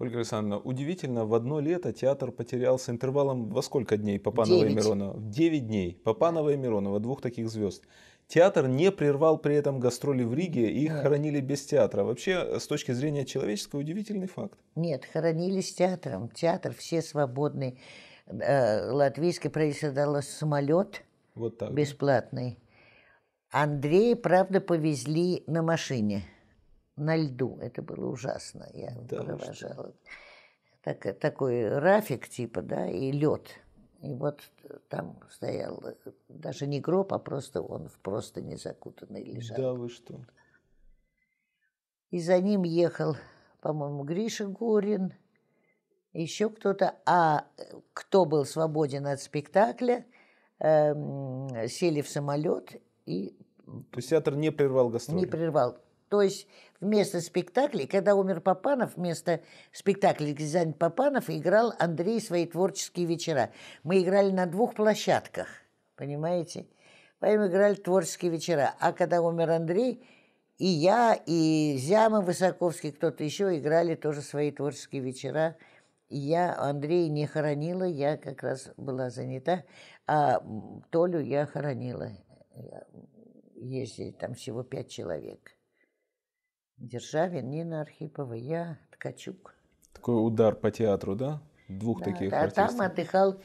Ольга Александровна, удивительно, в одно лето театр потерял с интервалом во сколько дней Папанова 9. и Миронова? Девять дней. Папанова и Миронова, двух таких звезд. Театр не прервал при этом гастроли в Риге, их хоронили без театра. Вообще, с точки зрения человеческого, удивительный факт. Нет, хоронили с театром. Театр все свободный э, Латвийское правительство дало самолет вот так, бесплатный. Да? Андрея, правда, повезли на машине на льду. Это было ужасно. Я да, провожала. Так, такой рафик типа, да, и лед. И вот там стоял э, даже не гроб, а просто он в просто не закутанный лежал. Да вы что? И за ним ехал, по-моему, Гриша Горин, еще кто-то. А э, кто был свободен от спектакля, эм, сели в самолет и... То есть театр не прервал гастроли? Не прервал. То есть вместо спектаклей, когда умер Папанов, вместо спектаклей «Дизайн Папанов» играл Андрей свои творческие вечера. Мы играли на двух площадках, понимаете? Поэтому играли творческие вечера. А когда умер Андрей, и я, и Зяма Высоковский, кто-то еще играли тоже свои творческие вечера. И я Андрея не хоронила, я как раз была занята, а Толю я хоронила. Если там всего пять человек – Державин, Нина Архипова, я, Ткачук. Такой удар по театру, да? Двух да, таких да, артистов. А там отдыхал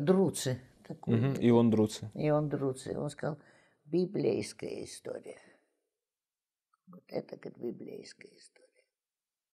Друци. Такой. Угу, и он Друци. И он Друци. Он сказал, библейская история. Вот это как библейская история.